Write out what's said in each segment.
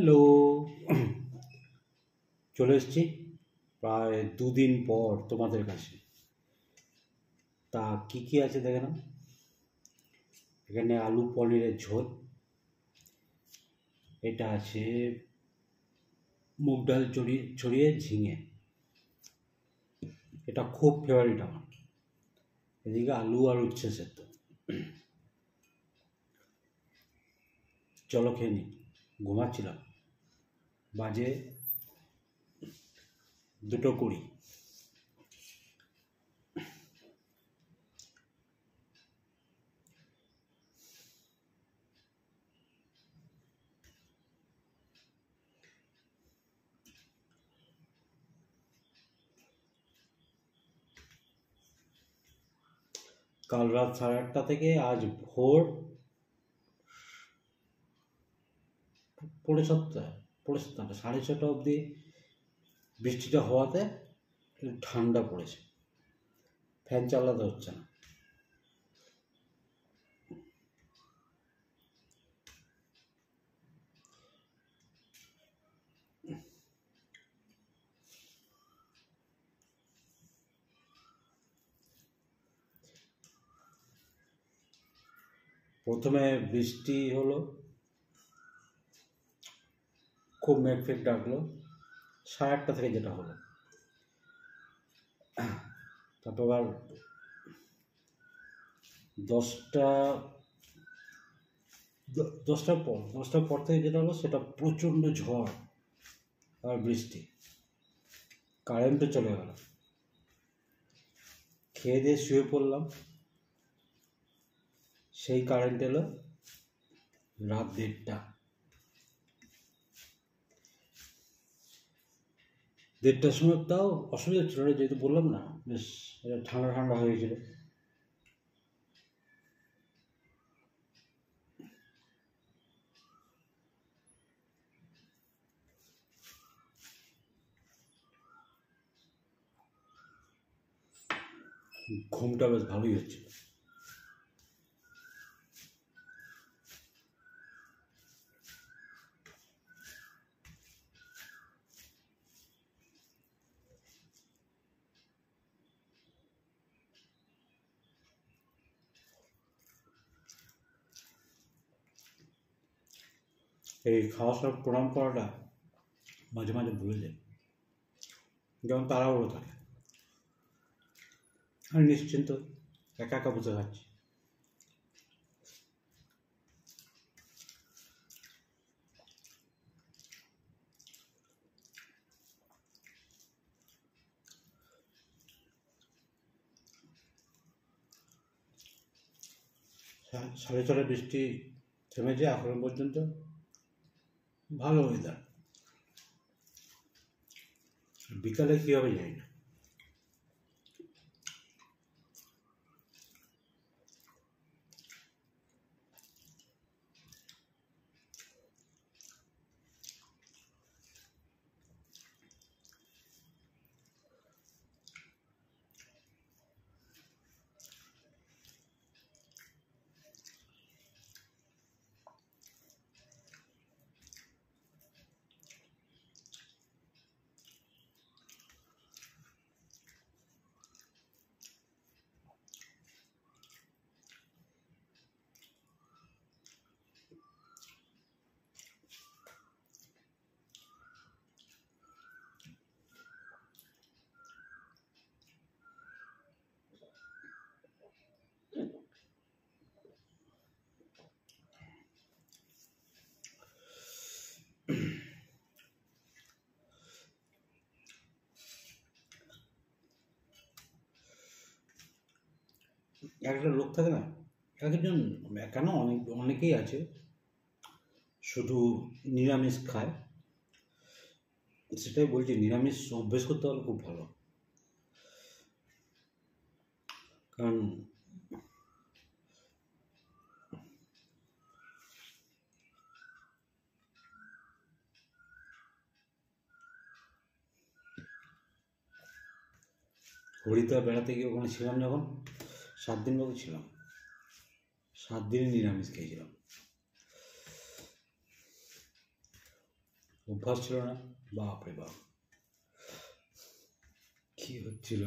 hello চলে এসছি প্রায় দুদিন পর তোমাদের কাছে তা কি কি আছে দেখে না এখানে আলু পনিরের ঝোল এটা আছে মুগ ডাল চড়িয়ে ছড়িয়ে ঝিঙে এটা খুব ফেভারিট আমার এদিকে আলু আর উচ্ছে তো চলো খেয়ে নি ঘুমাচ্ছিলাম বাজে দুটো কুড়ি কাল রাত সাড়ে আটটা থেকে আজ ভোর পৌনে সপ্তাহে পড়েছে তাহলে সাড়ে ছটা অবধি বৃষ্টিটা হওয়াতে ঠান্ডা পড়েছে ফ্যান চালাতে হচ্ছে না প্রথমে বৃষ্টি হলো খুব মেঘ ফেক ডাকলো সাড়ে আটটা থেকে যেটা হলো তারপর আবার দশটা দশটার পর দশটার পর থেকে যেটা হলো সেটা প্রচণ্ড ঝড় আর বৃষ্টি কারেন্টও চলে গেল খেয়ে দিয়ে শুয়ে পড়লাম সেই কারেন্ট এলো রাত দেড়টা দেড়টার সময় তাও অসুবিধা ছিল না যেহেতু বললাম না বেশ ঠান্ডা ঠান্ডা হয়ে ঘুমটা বেশ ভালোই হচ্ছিল এই খাওয়া সব প্রণাম করাটা মাঝে মাঝে ভুলে যায় যেমন তাড়াহুড়ো থাকে আমি নিশ্চিন্ত একা একা বুঝতে পারছি সাড়ে ছটা বৃষ্টি থেমে যায় এখন পর্যন্ত ভালো ওয়েদার বিকালে কী হবে জানি না একটা লোক থাকে না এক একজন কেন অনেক অনেকেই আছে শুধু নিরামিষ খায় সেটাই বলছি নিরামিষ অভ্যেস করতে হলে খুব ভালো কারণ হরিদ্বার বেড়াতে গিয়ে ওখানে ছিলাম যখন সাত দিন মতো ছিলাম সাত দিন নিরামিষ খেয়েছিলাম অভ্যাস ছিল না বাপরে বাপ কী হচ্ছিল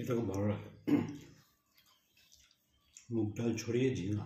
এটা খুব ভালো লাগে মুখ ডাল ছড়িয়ে ঝিঙা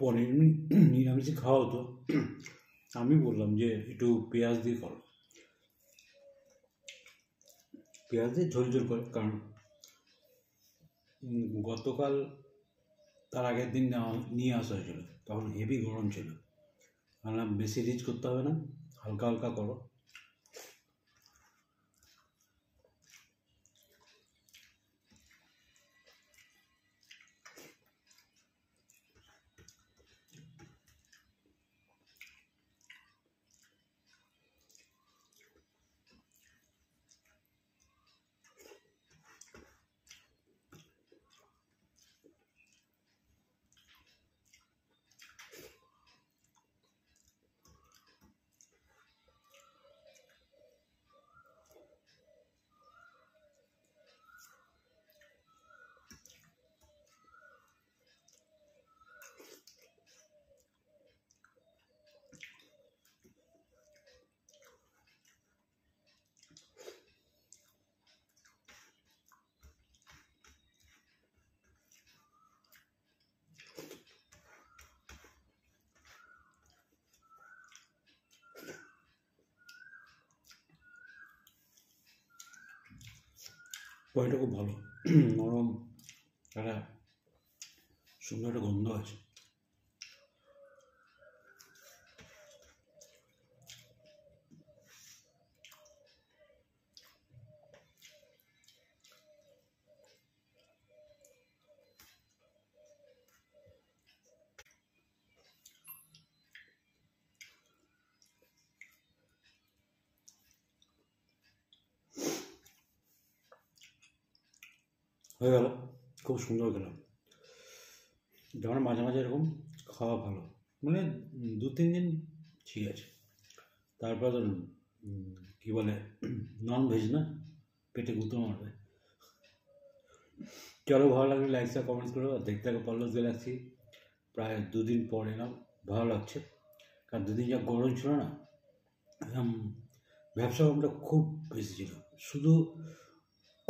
পরে নিরামিষে খাওয়া হতো আমি বললাম যে একটু পেঁয়াজ দিয়ে করো পেঁয়াজ দিয়ে ঝোল ঝোল করে কারণ গতকাল তার আগের দিন নিয়ে আসা হয়েছিল তখন হেভি গরম ছিল বললাম বেশি রিচ করতে হবে না হালকা হালকা করো বইটা খুব ভালো নরম একটা সুন্দর একটা গন্ধ আছে হয়ে গেল খুব সুন্দর গেলাম যেমন মাঝে মাঝে এরকম খাওয়া ভালো মানে দু তিন দিন ঠিক আছে তারপর ধরুন কী বলে নন ভেজ না পেটে গুঁতো মারবে চলো ভালো লাগলে লাইকসা কমেন্টস করো আর দেখতে থাকো পল্লস গ্যালাক্সি প্রায় দুদিন পর এলাম ভালো লাগছে কারণ দুদিন যা গরম ছিল না ব্যবসা আমরা খুব বেশি ছিল শুধু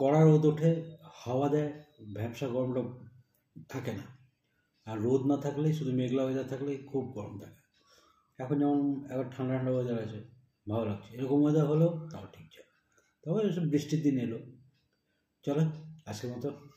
কড়া রোদ ওঠে হাওয়া দেয় ব্যবসা গরমটা থাকে না আর রোদ না থাকলেই শুধু মেঘলা ওয়েদার থাকলেই খুব গরম থাকে এখন যেমন এখন ঠান্ডা ঠান্ডা ওয়েদার আছে ভালো লাগছে এরকম ওয়েদার হলেও তাও ঠিক যাবে তবে বৃষ্টির দিন এলো চলো আজকের মতো